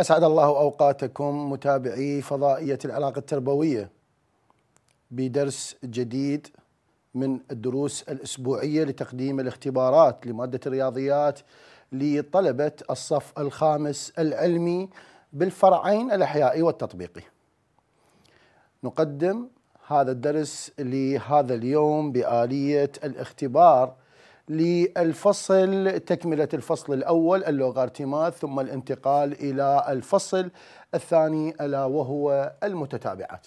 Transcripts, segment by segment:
أسعد الله أوقاتكم متابعي فضائية العلاقة التربوية بدرس جديد من الدروس الأسبوعية لتقديم الاختبارات لمادة الرياضيات لطلبة الصف الخامس العلمي بالفرعين الأحيائي والتطبيقي نقدم هذا الدرس لهذا اليوم بآلية الاختبار للفصل تكملة الفصل الأول اللوغارتمات ثم الانتقال إلى الفصل الثاني ألا وهو المتتابعات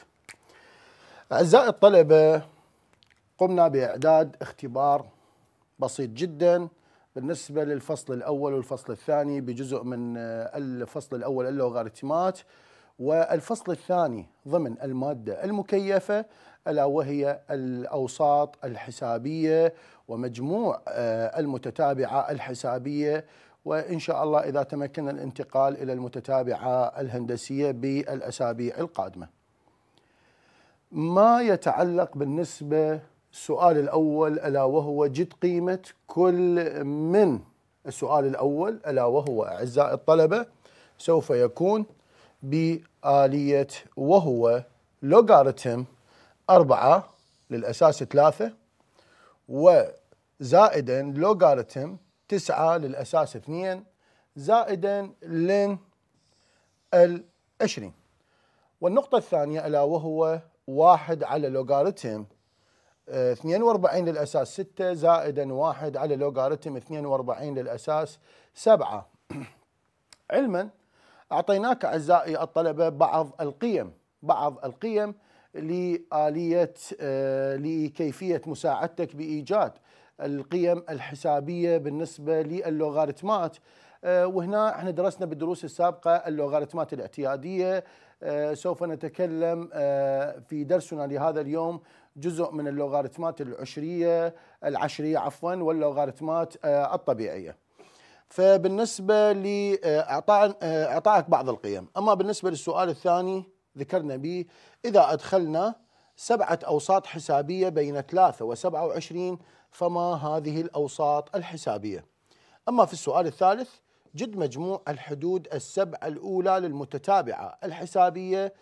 أعزائي الطلبة قمنا بإعداد اختبار بسيط جدا بالنسبة للفصل الأول والفصل الثاني بجزء من آه، الفصل الأول اللوغاريتمات والفصل الثاني ضمن المادة المكيفة ألا وهي الأوساط الحسابية ومجموع آه، المتتابعة الحسابية وإن شاء الله إذا تمكن الانتقال إلى المتتابعة الهندسية بالأسابيع القادمة ما يتعلق بالنسبة السؤال الأول ألا وهو جد قيمة كل من السؤال الأول ألا وهو أعزائي الطلبة سوف يكون بآلية وهو لوغاريتم أربعة للأساس ثلاثة وزائدا لوغاريتم تسعة للأساس اثنين زائدا لن العشرين والنقطة الثانية ألا وهو واحد على لوغاريتم 42 آه، للأساس 6 زائدا واحد على لوغاريتم 42 للأساس 7 علما أعطيناك أعزائي الطلبة بعض القيم بعض القيم لآلية آه، لكيفية مساعدتك بإيجاد القيم الحسابية بالنسبة للوغاريتمات آه، وهنا احنا درسنا بالدروس السابقة اللوغاريتمات الاعتيادية آه، سوف نتكلم في درسنا لهذا اليوم جزء من اللوغاريتمات العشرية العشرية عفوا واللوغاريتمات الطبيعية فبالنسبة لإعطائك آه، آه، بعض القيم أما بالنسبة للسؤال الثاني ذكرنا به إذا أدخلنا سبعة أوساط حسابية بين 3 و 27 فما هذه الأوساط الحسابية أما في السؤال الثالث جد مجموع الحدود السبعة الأولى للمتتابعة الحسابية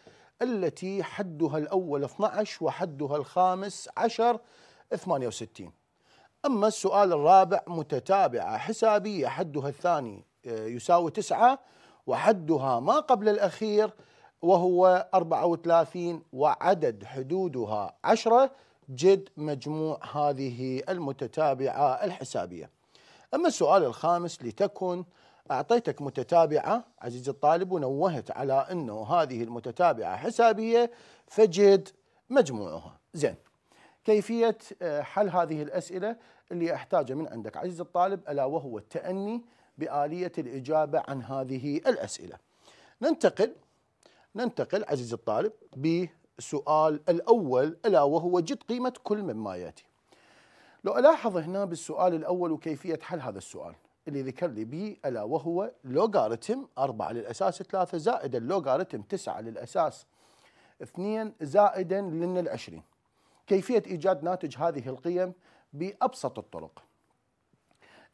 التي حدها الأول 12 وحدها الخامس عشر 68 أما السؤال الرابع متتابعة حسابية حدها الثاني آه، يساوي تسعة وحدها ما قبل الأخير وهو 34 وعدد حدودها 10 جد مجموع هذه المتتابعة الحسابية أما السؤال الخامس لتكن أعطيتك متتابعة عزيزي الطالب ونوهت على أنه هذه المتتابعة حسابية فجد مجموعها زين كيفية آه، حل هذه الأسئلة اللي أحتاجها من عندك عزيزي الطالب ألا وهو التأني بآلية الإجابة عن هذه الأسئلة ننتقل ننتقل عزيزي الطالب بالسؤال الأول ألا وهو جد قيمة كل مما يأتي لو ألاحظ هنا بالسؤال الأول وكيفية حل هذا السؤال اللي ذكر لي به ألا وهو لوغاريتم 4 للأساس 3 زائد اللوغاريتم 9 للأساس 2 زائدا لن العشرين كيفية إيجاد ناتج هذه القيم بأبسط الطرق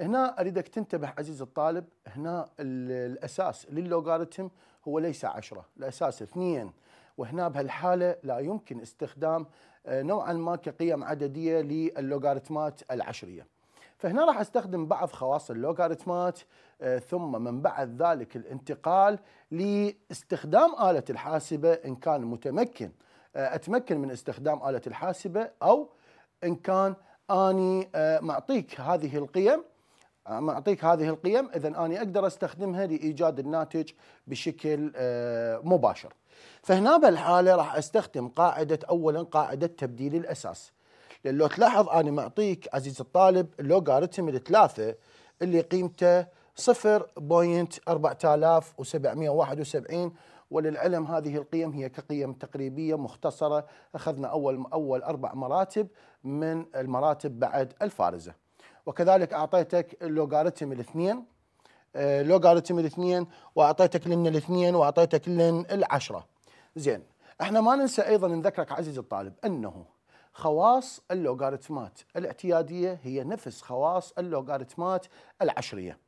هنا أريدك تنتبه عزيز الطالب هنا الأساس للوغاريتم هو ليس عشرة الأساس اثنين وهنا بهالحالة لا يمكن استخدام آه، نوعا ما كقيم عددية للوغاريتمات العشرية فهنا راح استخدم بعض خواص اللوغاريتمات آه، ثم من بعد ذلك الانتقال لاستخدام آلة الحاسبة إن كان متمكن اتمكن من استخدام اله الحاسبه او ان كان اني آه، معطيك هذه القيم آه، معطيك هذه القيم اذا اني اقدر استخدمها لايجاد الناتج بشكل آه، مباشر. فهنا بالحاله راح استخدم قاعده اولا قاعده تبديل الاساس. لان لو تلاحظ اني معطيك عزيزي الطالب لوغاريتم الثلاثه اللي قيمته 0.4771 وللعلم هذه القيم هي كقيم تقريبية مختصرة أخذنا أول أول أربع مراتب من المراتب بعد الفارزة وكذلك أعطيتك اللوغاريتم الاثنين آه، لوغاريتم الاثنين وأعطيتك لن الاثنين وأعطيتك لن العشرة زين احنا ما ننسى أيضا نذكرك عزيزي الطالب أنه خواص اللوغاريتمات الاعتيادية هي نفس خواص اللوغاريتمات العشرية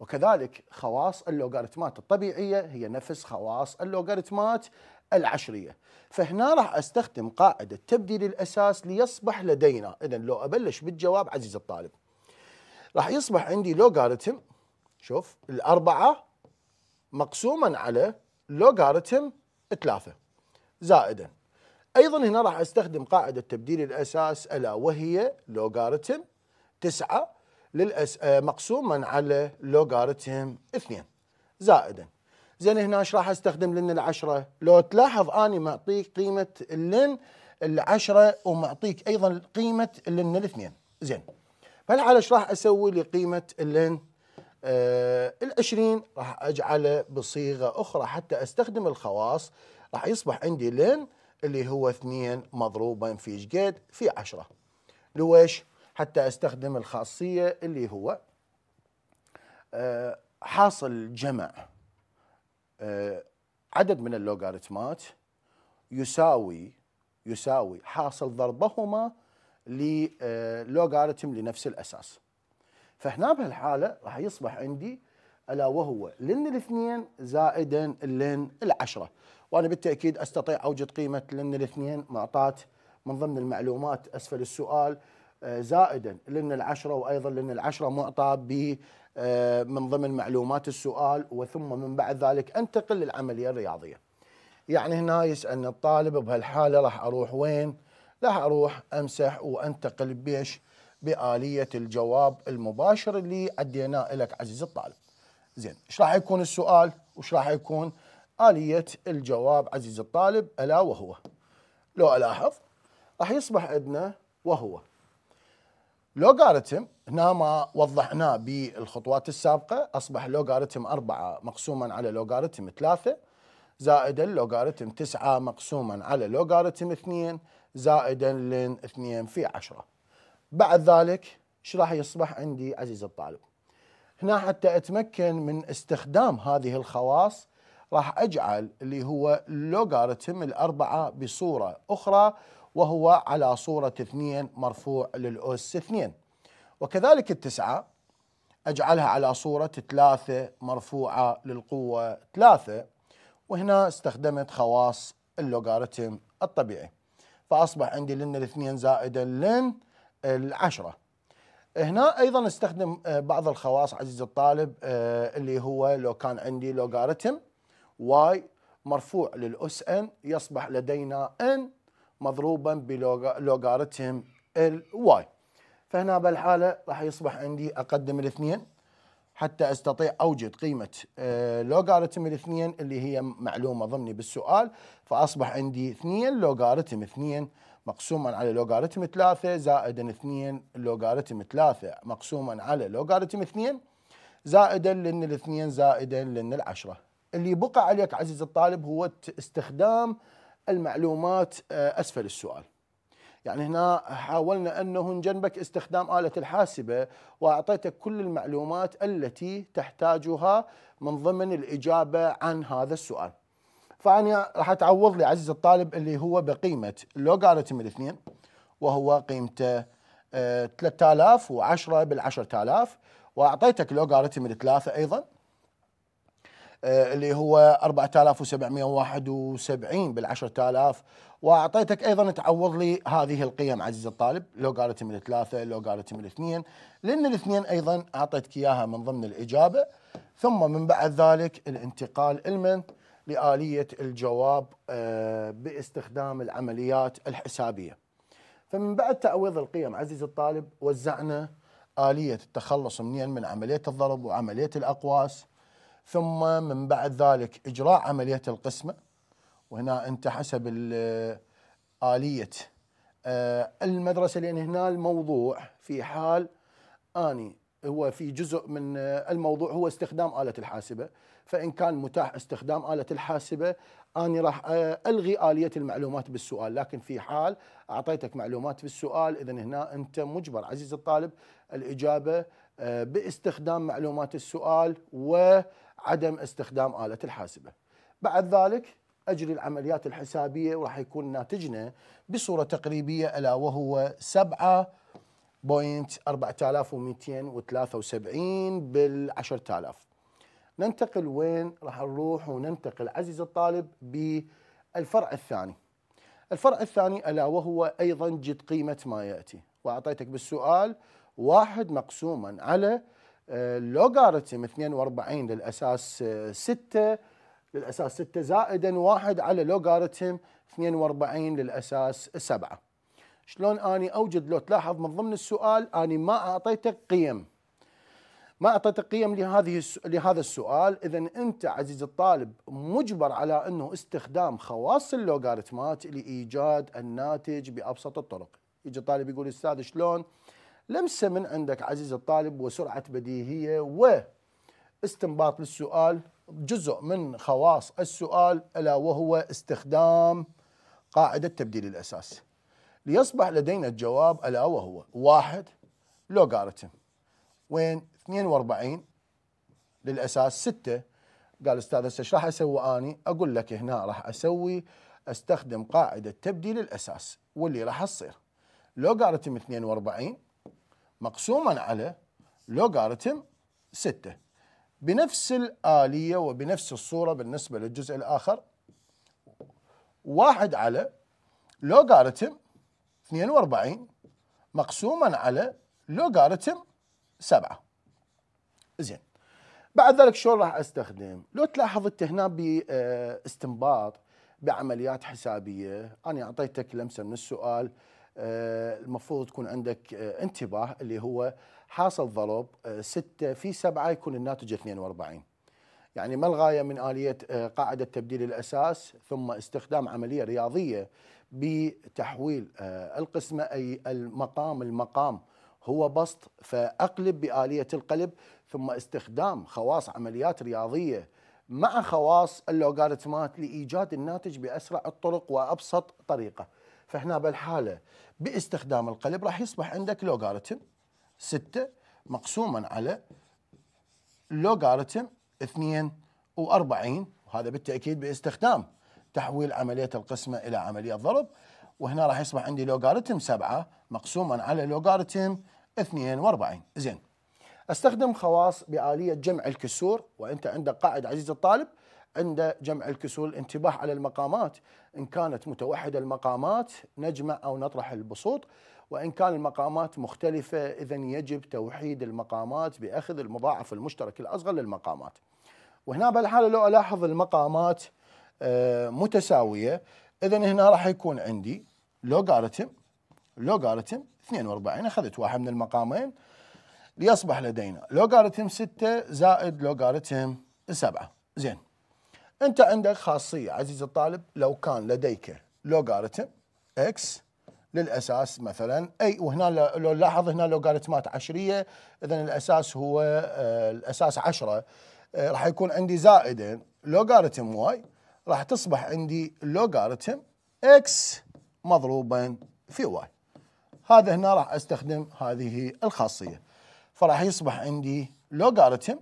وكذلك خواص اللوغاريتمات الطبيعية هي نفس خواص اللوغاريتمات العشرية فهنا راح أستخدم قاعدة تبديل الأساس ليصبح لدينا إذا لو أبلش بالجواب عزيز الطالب راح يصبح عندي لوغاريتم شوف الأربعة مقسوما على لوغاريتم ثلاثة زائدا أيضا هنا راح أستخدم قاعدة تبديل الأساس ألا وهي لوغاريتم تسعة للأس... آه، مقسوما على لوغاريتم 2 زائدا زين هنا ايش راح استخدم لن العشرة لو تلاحظ اني معطيك قيمة اللن العشرة ومعطيك ايضا قيمة اللن الاثنين زين فالعلى ايش راح اسوي لقيمة اللن آه العشرين راح اجعله بصيغة اخرى حتى استخدم الخواص راح يصبح عندي لن اللي هو اثنين مضروبا في شقد في عشرة لويش؟ حتى استخدم الخاصيه اللي هو آه، حاصل جمع آه، عدد من اللوغاريتمات يساوي يساوي حاصل ضربهما للوغاريتم آه، لنفس الاساس فهنا بهالحاله راح يصبح عندي الا وهو لن الاثنين زائدا لن العشره وانا بالتاكيد استطيع اوجد قيمه لن الاثنين معطاه من ضمن المعلومات اسفل السؤال آه، زائدا لان العشره وايضا لان العشره معطى ب آه، من ضمن معلومات السؤال وثم من بعد ذلك انتقل للعمليه الرياضيه. يعني هنا يسالني الطالب بهالحاله راح اروح وين؟ راح اروح امسح وانتقل بيش باليه الجواب المباشر اللي عديناه لك عزيز الطالب. زين، ايش راح يكون السؤال؟ وايش راح يكون اليه الجواب عزيز الطالب؟ الا وهو. لو الاحظ راح يصبح عندنا وهو لوغاريتم هنا ما وضحناه بالخطوات السابقة أصبح لوغاريتم أربعة مقسوما على لوغاريتم ثلاثة زائدا لوغاريتم تسعة مقسوما على لوغاريتم اثنين زائدا لين اثنين في عشرة بعد ذلك ايش راح يصبح عندي عزيز الطالب هنا حتى أتمكن من استخدام هذه الخواص راح أجعل اللي هو لوغاريتم الأربعة بصورة أخرى وهو على صورة 2 مرفوع للأس 2 وكذلك التسعة أجعلها على صورة 3 مرفوعة للقوة 3 وهنا استخدمت خواص اللوغاريتم الطبيعي فأصبح عندي لن الاثنين زائدا لن العشرة هنا أيضا استخدم آه، بعض الخواص عزيز الطالب آه، اللي هو لو كان عندي لوغاريتم واي مرفوع للأس ان يصبح لدينا ان مضروبا بلوغاريتم الواي فهنا بالحالة راح يصبح عندي أقدم الاثنين حتى أستطيع أوجد قيمة آه، لوغاريتم الاثنين اللي هي معلومة ضمني بالسؤال فأصبح عندي 2 لوغاريتم 2 مقسوما على لوغاريتم 3 زائدا 2 لوغاريتم 3 مقسوما على لوغاريتم 2 زائدا لن الاثنين زائدا لن العشرة اللي بقى عليك عزيز الطالب هو استخدام المعلومات آه، أسفل السؤال يعني هنا حاولنا انه نجنبك استخدام آلة الحاسبة وأعطيتك كل المعلومات التي تحتاجها من ضمن الإجابة عن هذا السؤال فأنا راح أتعوض لي عزيزي الطالب اللي هو بقيمة لوغاريتم الاثنين وهو قيمته 3000 و10 بال 10000 وأعطيتك لوغاريتم الثلاثة أيضا آه، اللي هو 4771 بال 10000 واعطيتك ايضا تعوض لي هذه القيم عزيزي الطالب لو قالت من ثلاثه لو قالت من اثنين لان الاثنين ايضا اعطيتك اياها من ضمن الاجابه ثم من بعد ذلك الانتقال المن لآلية الجواب آه، باستخدام العمليات الحسابية فمن بعد تعويض القيم عزيز الطالب وزعنا آلية التخلص منين من عملية الضرب وعملية الأقواس ثم من بعد ذلك إجراء عملية القسمة وهنا أنت حسب آلية آه، المدرسة لأن هنا الموضوع في حال آني هو في جزء من آه، الموضوع هو استخدام آلة الحاسبة فإن كان متاح استخدام آلة الحاسبة أنا راح آه، ألغي آلية المعلومات بالسؤال لكن في حال أعطيتك معلومات بالسؤال إذا هنا أنت مجبر عزيز الطالب الإجابة باستخدام معلومات السؤال و عدم استخدام آلة الحاسبة بعد ذلك أجري العمليات الحسابية وراح يكون ناتجنا بصورة تقريبية ألا وهو 7 بوينت 4273 بال 10000 ننتقل وين راح نروح وننتقل عزيز الطالب بالفرع الثاني الفرع الثاني ألا وهو أيضا جد قيمة ما يأتي وأعطيتك بالسؤال واحد مقسوما على لوغاريتم 42 للاساس 6 للاساس 6 زائدا 1 على لوغاريتم 42 للاساس 7 شلون اني اوجد لو تلاحظ من ضمن السؤال اني ما اعطيتك قيم ما اعطيتك قيم لهذه لهذا السؤال اذا انت عزيز الطالب مجبر على انه استخدام خواص اللوغاريتمات لايجاد الناتج بابسط الطرق يجي الطالب يقول استاذ شلون لمسة من عندك عزيز الطالب وسرعة بديهية واستنباط للسؤال جزء من خواص السؤال ألا وهو استخدام قاعدة تبديل الأساس ليصبح لدينا الجواب ألا وهو واحد لوغاريتم وين 42 للأساس 6 قال أستاذ هسه ايش راح أسوي أني أقول لك هنا راح أسوي استخدم قاعدة تبديل الأساس واللي راح تصير لوغاريتم 42 مقسوما على لوغاريتم 6 بنفس الآلية وبنفس الصورة بالنسبة للجزء الآخر واحد على لوغاريتم 42 مقسوما على لوغاريتم 7 زين بعد ذلك شلون راح استخدم؟ لو تلاحظ انت هنا باستنباط بعمليات حسابيه، انا اعطيتك لمسه من السؤال آه، المفروض تكون عندك آه، انتباه اللي هو حاصل ضرب 6 آه، في 7 يكون الناتج 42 يعني ما الغاية من آلية قاعدة تبديل الأساس ثم استخدام عملية رياضية بتحويل القسمة أي المقام المقام هو بسط فأقلب بآلية القلب ثم استخدام خواص عمليات رياضية مع خواص اللوغاريتمات لإيجاد الناتج بأسرع الطرق وأبسط طريقة فهنا بالحاله باستخدام القلب راح يصبح عندك لوغاريتم 6 مقسوما على لوغاريتم 42 وهذا بالتاكيد باستخدام تحويل عمليه القسمه الى عمليه ضرب وهنا راح يصبح عندي لوغاريتم 7 مقسوما على لوغاريتم 42 زين استخدم خواص بآلية جمع الكسور وأنت عندك قاعد عزيز الطالب عند جمع الكسور الانتباه على المقامات إن كانت متوحدة المقامات نجمع أو نطرح البسوط وإن كان المقامات مختلفة إذا يجب توحيد المقامات بأخذ المضاعف المشترك الأصغر للمقامات وهنا بالحالة لو ألاحظ المقامات آه، متساوية إذا هنا راح يكون عندي لوغاريتم لوغاريتم 42 أخذت واحد من المقامين ليصبح لدينا لوغاريتم 6 زائد لوغاريتم 7 زين انت عندك خاصيه عزيزي الطالب لو كان لديك لوغاريتم اكس للاساس مثلا اي وهنا لو نلاحظ هنا لوغاريتمات عشريه اذا الاساس هو آه، الاساس 10 آه، راح يكون عندي زائدا لوغاريتم واي راح تصبح عندي لوغاريتم اكس مضروبا في واي هذا هنا راح استخدم هذه الخاصيه فراح يصبح عندي لوغاريتم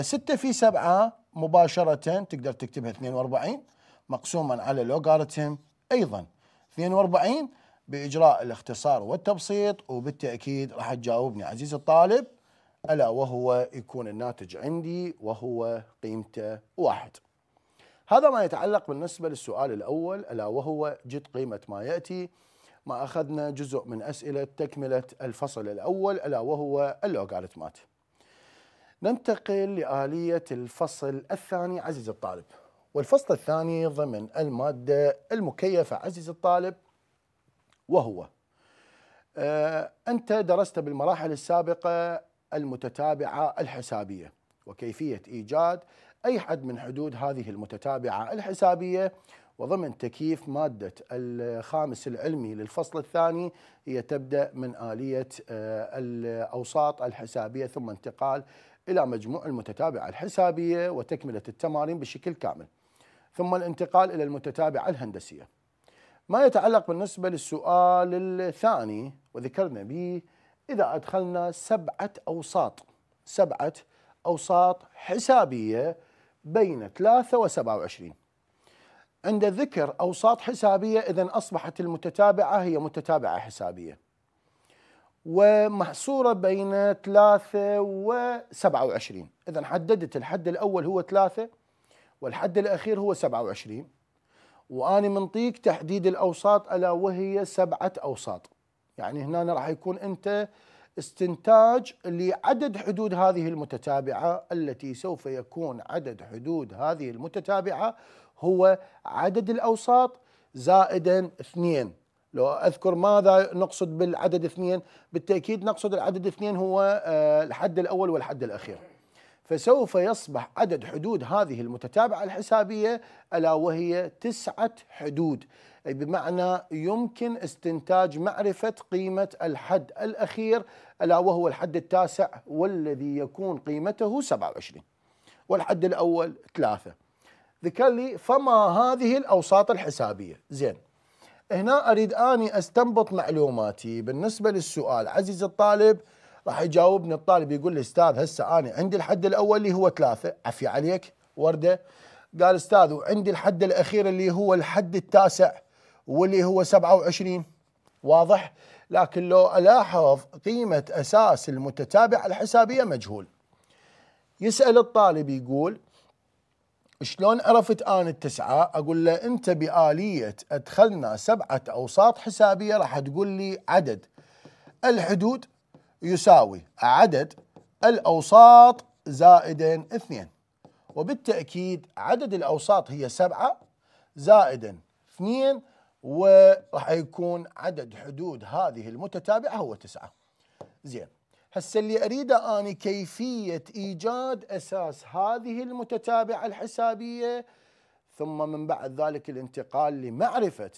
6 آه، في 7 مباشرة تقدر تكتبها 42 مقسوما على لوغاريتم أيضا 42 بإجراء الاختصار والتبسيط وبالتأكيد راح تجاوبني عزيزي الطالب ألا وهو يكون الناتج عندي وهو قيمته واحد هذا ما يتعلق بالنسبة للسؤال الأول ألا وهو جد قيمة ما يأتي ما أخذنا جزء من أسئلة تكملة الفصل الأول ألا وهو اللوغاريتمات ننتقل لآلية الفصل الثاني عزيز الطالب والفصل الثاني ضمن المادة المكيفة عزيز الطالب وهو آه، أنت درست بالمراحل السابقة المتتابعة الحسابية وكيفية إيجاد أي حد من حدود هذه المتتابعة الحسابية وضمن تكييف مادة الخامس العلمي للفصل الثاني هي تبدأ من آلية آه، الأوساط الحسابية ثم انتقال إلى مجموع المتتابعة الحسابية وتكملة التمارين بشكل كامل ثم الانتقال إلى المتتابعة الهندسية ما يتعلق بالنسبة للسؤال الثاني وذكرنا به إذا أدخلنا سبعة أوساط سبعة أوساط حسابية بين 3 و 27 عند ذكر أوساط حسابية إذا أصبحت المتتابعة هي متتابعة حسابية ومحصورة بين 3 و 27 إذا حددت الحد الأول هو 3 والحد الأخير هو 27 وأنا منطيك تحديد الأوساط ألا وهي سبعة أوساط يعني هنا راح يكون أنت استنتاج لعدد حدود هذه المتتابعة التي سوف يكون عدد حدود هذه المتتابعة هو عدد الأوساط زائدا اثنين لو اذكر ماذا نقصد بالعدد اثنين بالتاكيد نقصد العدد اثنين هو آه، الحد الاول والحد الاخير فسوف يصبح عدد حدود هذه المتتابعه الحسابيه الا وهي تسعه حدود أي بمعنى يمكن استنتاج معرفة قيمة الحد الأخير ألا وهو الحد التاسع والذي يكون قيمته 27 والحد الأول ثلاثه ذكر لي فما هذه الأوساط الحسابية زين هنا اريد اني استنبط معلوماتي بالنسبه للسؤال عزيز الطالب راح يجاوبني الطالب يقول لي استاذ هسه انا عندي الحد الاول اللي هو ثلاثه عفي عليك ورده قال استاذ وعندي الحد الاخير اللي هو الحد التاسع واللي هو 27 واضح لكن لو الاحظ قيمه اساس المتتابع الحسابيه مجهول يسال الطالب يقول شلون عرفت انا التسعه؟ اقول له انت باليه ادخلنا سبعه اوساط حسابيه راح تقول لي عدد الحدود يساوي عدد الاوساط زائدا اثنين وبالتاكيد عدد الاوساط هي سبعه زائدا اثنين وراح يكون عدد حدود هذه المتتابعه هو تسعه. زين هسه اللي اريده اني كيفيه ايجاد اساس هذه المتتابعه الحسابيه ثم من بعد ذلك الانتقال لمعرفه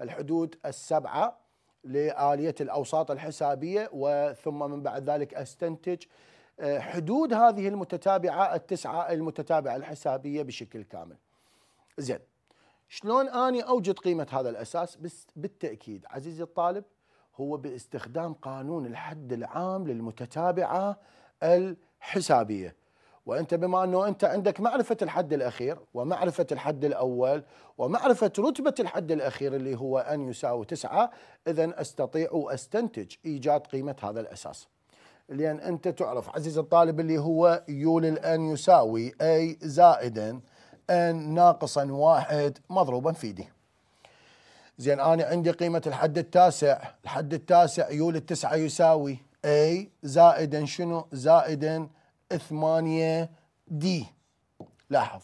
الحدود السبعه لآلية الأوساط الحسابية وثم من بعد ذلك أستنتج آه، حدود هذه المتتابعة التسعة المتتابعة الحسابية بشكل كامل زين شلون أني أوجد قيمة هذا الأساس بالتأكيد عزيزي الطالب هو باستخدام قانون الحد العام للمتتابعه الحسابيه وانت بما انه انت عندك معرفه الحد الاخير ومعرفه الحد الاول ومعرفه رتبه الحد الاخير اللي هو ان يساوي تسعه اذا استطيع واستنتج ايجاد قيمه هذا الاساس. لان انت تعرف عزيزي الطالب اللي هو يو الان يساوي اي زائدا ان ناقصا واحد مضروبا في دي. زين انا عندي قيمه الحد التاسع الحد التاسع يول التسعه يساوي اي زائدا شنو زائدا ثمانية دي لاحظ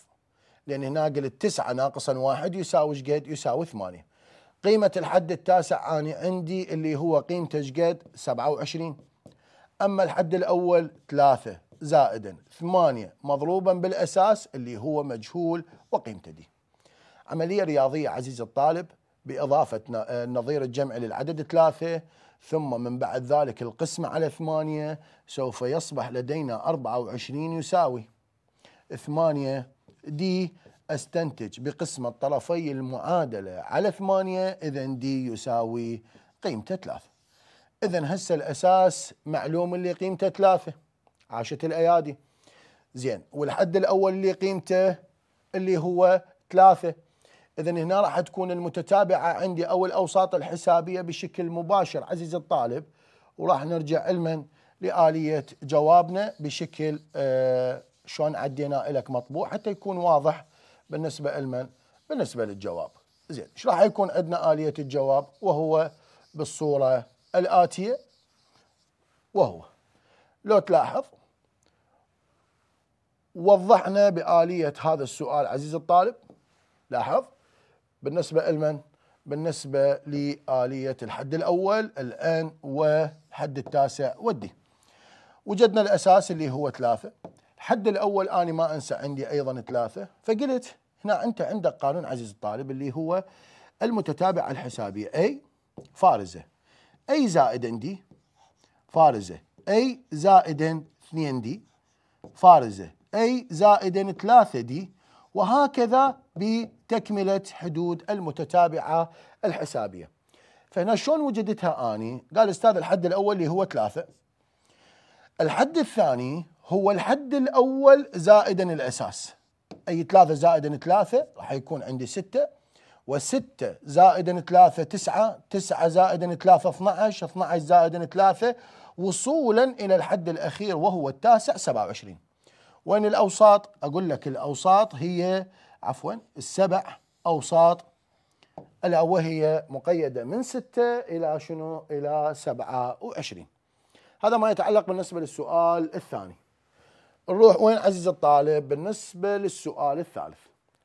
لان هنا قلت تسعة ناقصا واحد يساوي شقد يساوي ثمانية قيمة الحد التاسع أنا عندي اللي هو قيمته شقد 27 أما الحد الأول 3 زائدا 8 مضروبا بالأساس اللي هو مجهول وقيمته دي عملية رياضية عزيزي الطالب باضافه النظير آه، الجمعي للعدد ثلاثه ثم من بعد ذلك القسمة على ثمانية سوف يصبح لدينا 24 يساوي ثمانية دي أستنتج بقسمة طرفي المعادلة على ثمانية إذا دي يساوي قيمته ثلاثة إذا هسه الأساس معلوم اللي قيمته ثلاثة عاشت الأيادي زين والحد الأول اللي قيمته اللي هو ثلاثة اذا هنا راح تكون المتتابعه عندي او الاوساط الحسابيه بشكل مباشر عزيزي الطالب وراح نرجع علما لاليه جوابنا بشكل آه شلون عدينا لك مطبوع حتى يكون واضح بالنسبه لمن بالنسبه للجواب زين ايش راح يكون عندنا اليه الجواب وهو بالصوره الاتيه وهو لو تلاحظ وضحنا باليه هذا السؤال عزيزي الطالب لاحظ بالنسبة لمن؟ بالنسبة لآلية الحد الأول الآن والحد التاسع والدي وجدنا الأساس اللي هو ثلاثة الحد الأول أنا ما أنسى عندي أيضا ثلاثة فقلت هنا أنت عندك قانون عزيز الطالب اللي هو المتتابعة الحسابية أي فارزة أي زائد دي فارزة أي زائد 2 دي فارزة أي زائد 3 دي وهكذا بتكملة حدود المتتابعة الحسابية فهنا شلون وجدتها أني قال أستاذ الحد الأول اللي هو ثلاثة الحد الثاني هو الحد الأول زائدا الأساس أي ثلاثة زائدا ثلاثة راح يكون عندي ستة وستة زائدا ثلاثة تسعة تسعة زائدا ثلاثة 12 12 زائدا ثلاثة وصولا إلى الحد الأخير وهو التاسع 27 وين الأوساط أقول لك الأوساط هي عفوا السبع أوساط الا هي مقيدة من ستة إلى شنو إلى سبعة وعشرين هذا ما يتعلق بالنسبة للسؤال الثاني نروح وين عزيز الطالب بالنسبة للسؤال الثالث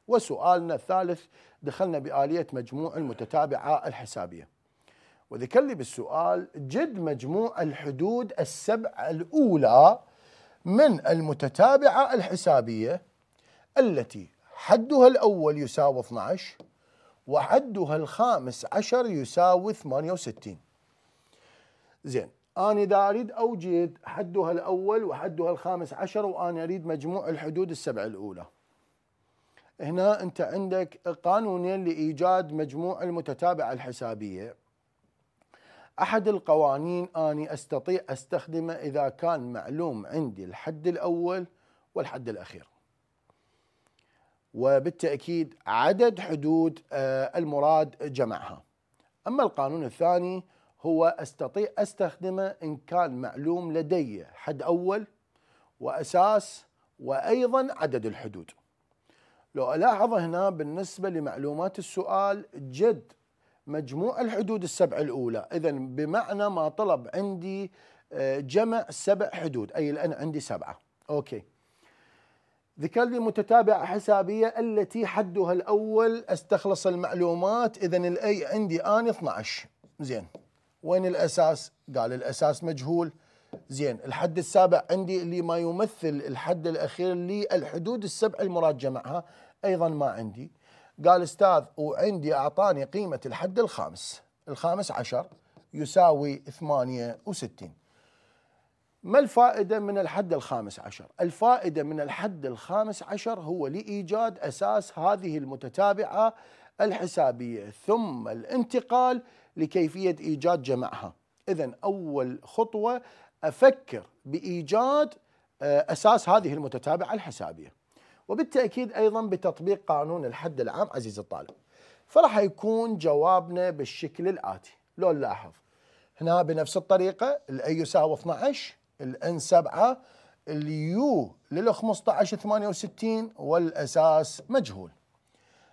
وسؤالنا الثالث دخلنا بآلية مجموع المتتابعة الحسابية وذكر لي بالسؤال جد مجموع الحدود السبع الأولى من المتتابعة الحسابية التي حدها الأول يساوي 12 وحدها الخامس عشر يساوي 68 زين أنا إذا أريد أوجد حدها الأول وحدها الخامس عشر وأنا أريد مجموع الحدود السبع الأولى هنا أنت عندك قانونين لإيجاد مجموع المتتابعة الحسابية أحد القوانين أني أستطيع أستخدمه إذا كان معلوم عندي الحد الأول والحد الأخير وبالتأكيد عدد حدود آه، المراد جمعها أما القانون الثاني هو أستطيع أستخدمه إن كان معلوم لدي حد أول وأساس وأيضا عدد الحدود لو ألاحظ هنا بالنسبة لمعلومات السؤال جد مجموع الحدود السبع الأولى إذا بمعنى ما طلب عندي آه، جمع سبع حدود أي الآن عندي سبعة أوكي ذكر لي متتابعة حسابية التي حدها الأول استخلص المعلومات إذا الأي عندي آن 12 زين وين الأساس؟ قال الأساس مجهول زين الحد السابع عندي اللي ما يمثل الحد الأخير للحدود السبع المراد جمعها أيضا ما عندي قال استاذ وعندي اعطاني قيمه الحد الخامس الخامس عشر يساوي 68 ما الفائدة من الحد الخامس عشر؟ الفائدة من الحد الخامس عشر هو لإيجاد أساس هذه المتتابعة الحسابية ثم الانتقال لكيفية إيجاد جمعها إذا أول خطوة أفكر بإيجاد آه، أساس هذه المتتابعة الحسابية وبالتأكيد أيضا بتطبيق قانون الحد العام عزيزي الطالب فراح يكون جوابنا بالشكل الآتي لو نلاحظ هنا بنفس الطريقة الأي يساوي 12 الان 7 اليو لل 15 68 والاساس مجهول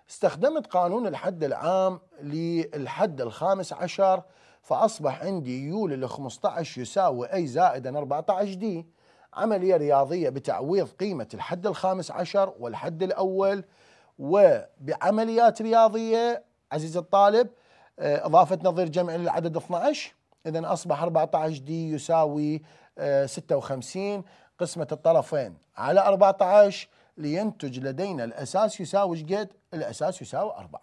استخدمت قانون الحد العام للحد الخامس عشر فاصبح عندي يو لل 15 يساوي اي زائد 14 دي عملية رياضية بتعويض قيمة الحد الخامس عشر والحد الأول وبعمليات رياضية عزيزي الطالب آه، إضافة نظير جمع للعدد 12 إذا أصبح 14 دي يساوي 56 آه، قسمة الطرفين على 14 لينتج لدينا الأساس يساوي قد الأساس يساوي 4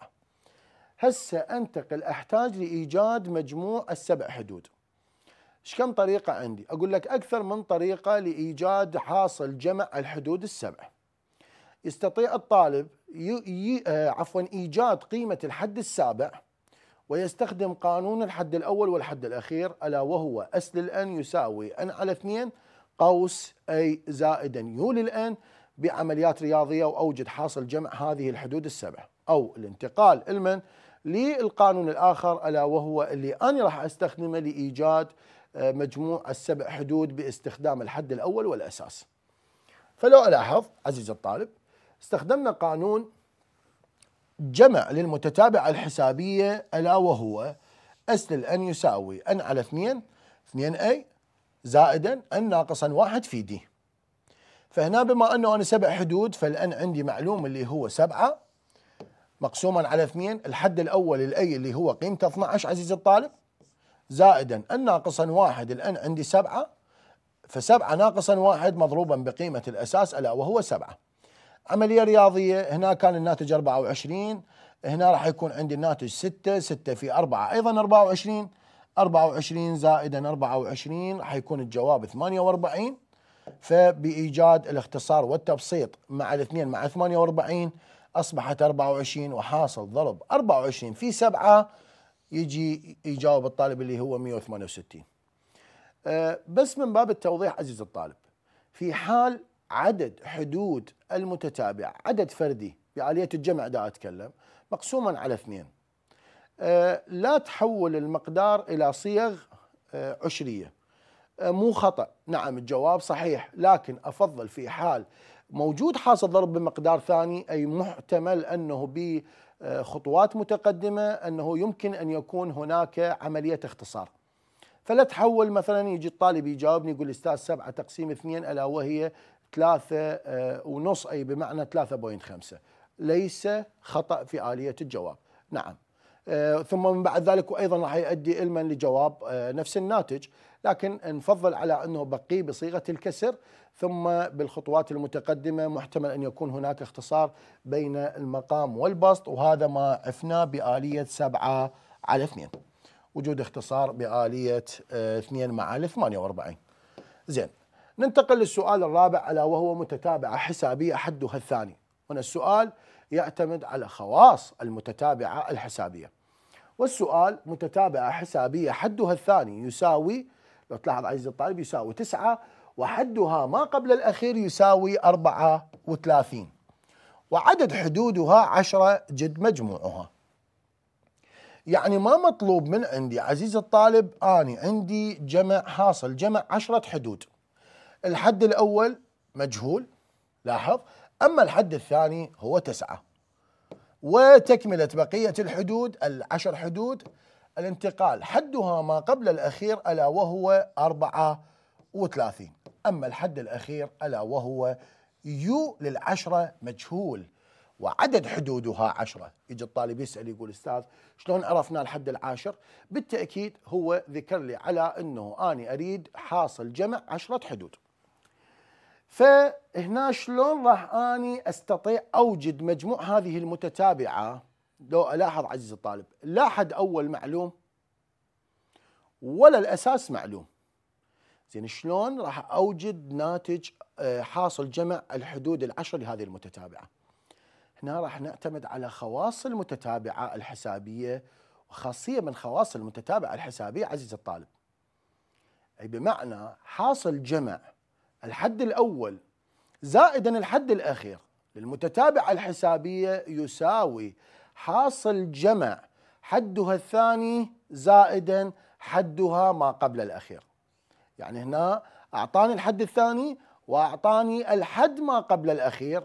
هسه أنتقل أحتاج لإيجاد مجموع السبع حدود ايش كم طريقة عندي أقول لك أكثر من طريقة لإيجاد حاصل جمع الحدود السبع يستطيع الطالب ي... ي... آه، عفوا إيجاد قيمة الحد السابع ويستخدم قانون الحد الأول والحد الأخير ألا وهو أس للأن يساوي أن على اثنين قوس أي زائدا يو للأن بعمليات رياضية وأوجد حاصل جمع هذه الحدود السبع أو الانتقال المن للقانون الآخر ألا وهو اللي أنا راح أستخدمه لإيجاد مجموع السبع حدود باستخدام الحد الأول والأساس فلو ألاحظ عزيزي الطالب استخدمنا قانون جمع للمتتابعة الحسابية ألا وهو اس أن يساوي أن على 2 2 أي زائدا أن ناقصا 1 في دي فهنا بما أنه أنا سبع حدود فالأن عندي معلوم اللي هو 7 مقسوما على 2 الحد الأول الأي اللي هو قيمته 12 عزيزي الطالب زائدا الناقصا واحد الآن عندي سبعة فسبعة ناقصا واحد مضروبا بقيمة الأساس ألا وهو سبعة عملية رياضية هنا كان الناتج 24 هنا راح يكون عندي الناتج 6 6 في 4 أيضا 24 24 زائدا 24 راح يكون الجواب 48 فبإيجاد الاختصار والتبسيط مع الاثنين مع 48 أصبحت 24 وحاصل ضرب 24 في 7 يجي يجاوب الطالب اللي هو 168 آه، بس من باب التوضيح عزيز الطالب في حال عدد حدود المتتابع عدد فردي بآلية الجمع دا أتكلم مقسوما على اثنين آه، لا تحول المقدار إلى صيغ آه، عشرية مو خطأ نعم الجواب صحيح لكن أفضل في حال موجود حاصل ضرب بمقدار ثاني أي محتمل أنه خطوات متقدمه انه يمكن ان يكون هناك عمليه اختصار. فلا تحول مثلا يجي الطالب يجاوبني يقول استاذ سبعه تقسيم اثنين الا وهي ثلاثة آه، ونص أي بمعنى 3.5 ليس خطأ في آلية الجواب نعم آه، ثم من بعد ذلك وأيضا راح يؤدي إلما لجواب آه، نفس الناتج لكن نفضل على أنه بقي بصيغة الكسر ثم بالخطوات المتقدمة محتمل أن يكون هناك اختصار بين المقام والبسط وهذا ما عفناه بآلية 7 على 2 وجود اختصار بآلية 2 آه، مع 48 زين ننتقل للسؤال الرابع ألا وهو متتابعة حسابية حدها الثاني هنا السؤال يعتمد على خواص المتتابعة الحسابية والسؤال متتابعة حسابية حدها الثاني يساوي لو تلاحظ عزيزي الطالب يساوي 9 وحدها ما قبل الأخير يساوي 34 وعدد حدودها 10 جد مجموعها يعني ما مطلوب من عندي عزيز الطالب أنا عندي جمع حاصل جمع عشرة حدود الحد الأول مجهول لاحظ أما الحد الثاني هو تسعة وتكملة بقية الحدود العشر حدود الانتقال حدها ما قبل الأخير ألا وهو 34 أما الحد الأخير ألا وهو يو للعشرة مجهول وعدد حدودها عشرة يجي الطالب يسأل يقول أستاذ شلون عرفنا الحد العاشر بالتأكيد هو ذكر لي على أنه أنا أريد حاصل جمع عشرة حدود فهنا شلون راح أني أستطيع أوجد مجموع هذه المتتابعة لو ألاحظ عزيزي الطالب لا حد أول معلوم ولا الأساس معلوم زين شلون راح أوجد ناتج آه، حاصل جمع الحدود العشر لهذه المتتابعة هنا راح نعتمد على خواص المتتابعة الحسابية وخاصية من خواص المتتابعة الحسابية عزيزي الطالب أي بمعنى حاصل جمع الحد الأول زائدا الحد الأخير للمتتابعة الحسابية يساوي حاصل جمع حدها الثاني زائدا حدها ما قبل الأخير يعني هنا أعطاني الحد الثاني وأعطاني الحد ما قبل الأخير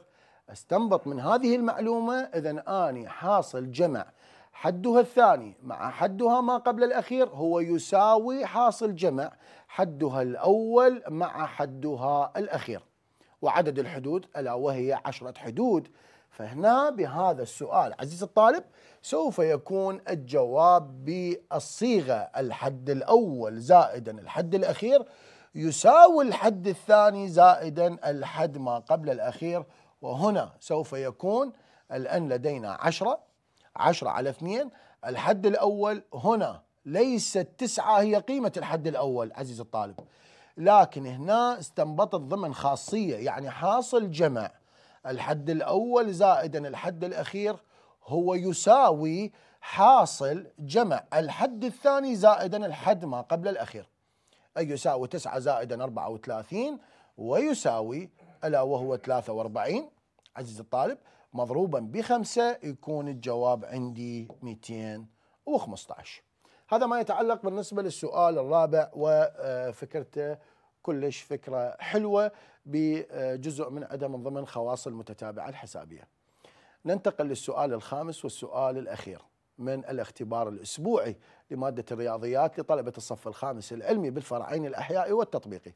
استنبط من هذه المعلومة إذا أني حاصل جمع حدها الثاني مع حدها ما قبل الأخير هو يساوي حاصل جمع حدها الأول مع حدها الأخير وعدد الحدود ألا وهي عشرة حدود فهنا بهذا السؤال عزيز الطالب سوف يكون الجواب بالصيغة الحد الأول زائدا الحد الأخير يساوي الحد الثاني زائدا الحد ما قبل الأخير وهنا سوف يكون الآن لدينا عشرة عشرة على اثنين الحد الأول هنا ليست تسعة هي قيمة الحد الأول عزيز الطالب لكن هنا استنبطت ضمن خاصية يعني حاصل جمع الحد الأول زائدا الحد الأخير هو يساوي حاصل جمع الحد الثاني زائدا الحد ما قبل الأخير أي يساوي 9 زائدا 34 ويساوي ألا وهو 43 عزيزي الطالب مضروبا بخمسة يكون الجواب عندي 215 هذا ما يتعلق بالنسبة للسؤال الرابع وفكرته كلش فكرة حلوة بجزء من عدم من ضمن خواص المتتابعة الحسابية ننتقل للسؤال الخامس والسؤال الأخير من الاختبار الأسبوعي لمادة الرياضيات لطلبة الصف الخامس العلمي بالفرعين الأحيائي والتطبيقي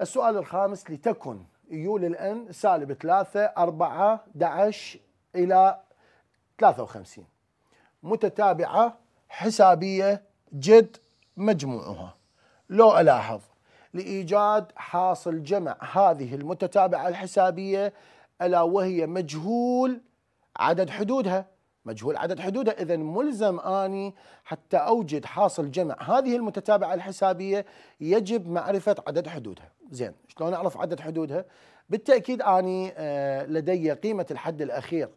السؤال الخامس لتكن يولي الآن سالب 3 4 11 إلى 53 متتابعة حسابية جد مجموعها لو ألاحظ لإيجاد حاصل جمع هذه المتتابعة الحسابية ألا وهي مجهول عدد حدودها مجهول عدد حدودها إذا ملزم أني حتى أوجد حاصل جمع هذه المتتابعة الحسابية يجب معرفة عدد حدودها زين شلون أعرف عدد حدودها بالتأكيد أني آه، لدي قيمة الحد الأخير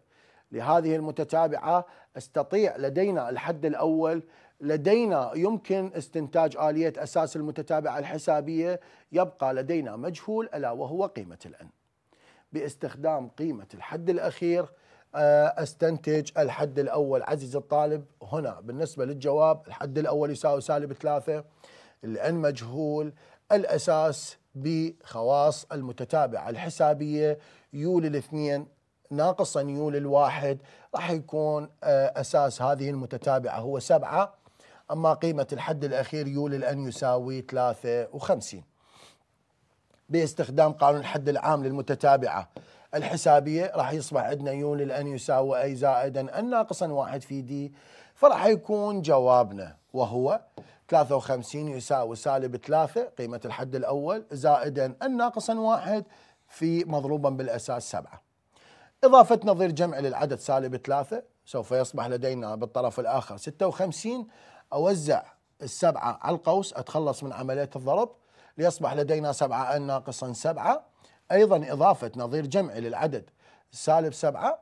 لهذه المتتابعة استطيع لدينا الحد الأول لدينا يمكن استنتاج آلية أساس المتتابعة الحسابية يبقى لدينا مجهول ألا وهو قيمة الأن باستخدام قيمة الحد الأخير آه، استنتج الحد الاول عزيزي الطالب هنا بالنسبه للجواب الحد الاول يساوي سالب ثلاثه الان مجهول الاساس بخواص المتتابعه الحسابيه يولي الاثنين ناقصا يولي الواحد راح يكون آه، اساس هذه المتتابعه هو سبعه أما قيمة الحد الأخير يولي أن يساوي 53 باستخدام قانون الحد العام للمتتابعة الحسابية راح يصبح عندنا يولي أن يساوي أي زائدا أن ناقصا واحد في دي فراح يكون جوابنا وهو 53 يساوي سالب 3 قيمة الحد الأول زائدا أن ناقصا واحد في مضروبا بالأساس 7 إضافة نظير جمع للعدد سالب 3 سوف يصبح لدينا بالطرف الآخر 56 أوزع السبعة على القوس أتخلص من عملية الضرب ليصبح لدينا سبعة أن ناقصا سبعة أيضا إضافة نظير جمعي للعدد سالب سبعة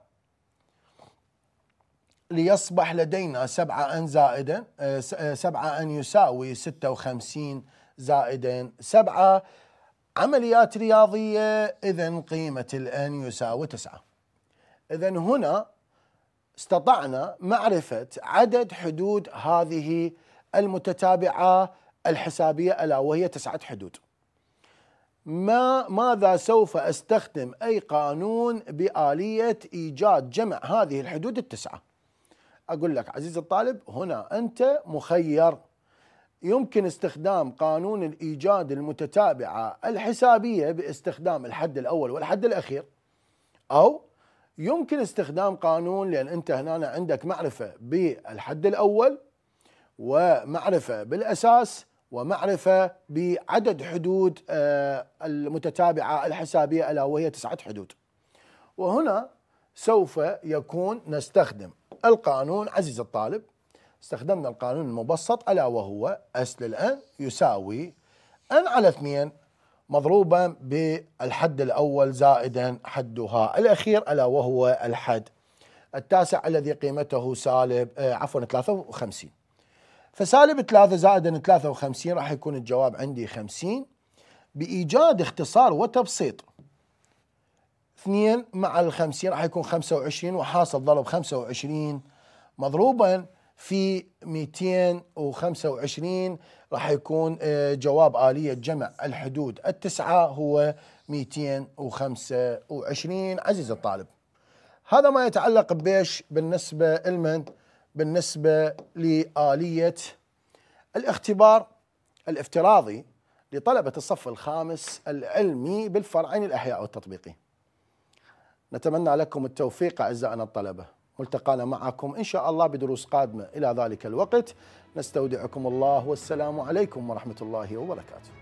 ليصبح لدينا سبعة أن زائدا آه، سبعة أن يساوي 56 زائدا سبعة عمليات رياضية إذا قيمة الأن يساوي تسعة إذا هنا استطعنا معرفة عدد حدود هذه المتتابعة الحسابية ألا وهي تسعة حدود ما ماذا سوف استخدم أي قانون بآلية إيجاد جمع هذه الحدود التسعة أقول لك عزيزي الطالب هنا أنت مخير يمكن استخدام قانون الإيجاد المتتابعة الحسابية باستخدام الحد الأول والحد الأخير أو يمكن استخدام قانون لان انت هنا عندك معرفه بالحد الاول ومعرفه بالاساس ومعرفه بعدد حدود آه، المتتابعه الحسابيه الا وهي تسعه حدود. وهنا سوف يكون نستخدم القانون عزيز الطالب استخدمنا القانون المبسط الا وهو اس للان يساوي ان على 2 مضروبا بالحد الأول زائدا حدها الأخير ألا وهو الحد التاسع الذي قيمته سالب آه، عفوا 53 فسالب 3 زائدا 53 راح يكون الجواب عندي 50 بإيجاد اختصار وتبسيط 2 مع ال 50 راح يكون 25 وحاصل ضرب 25 مضروبا في 225 راح يكون آه، جواب آلية جمع الحدود التسعة هو 225 عزيز الطالب هذا ما يتعلق بيش بالنسبة لمن بالنسبة لآلية الاختبار الافتراضي لطلبة الصف الخامس العلمي بالفرعين الأحياء والتطبيقي نتمنى لكم التوفيق أعزائنا الطلبة ملتقانا معكم إن شاء الله بدروس قادمة إلى ذلك الوقت نستودعكم الله والسلام عليكم ورحمة الله وبركاته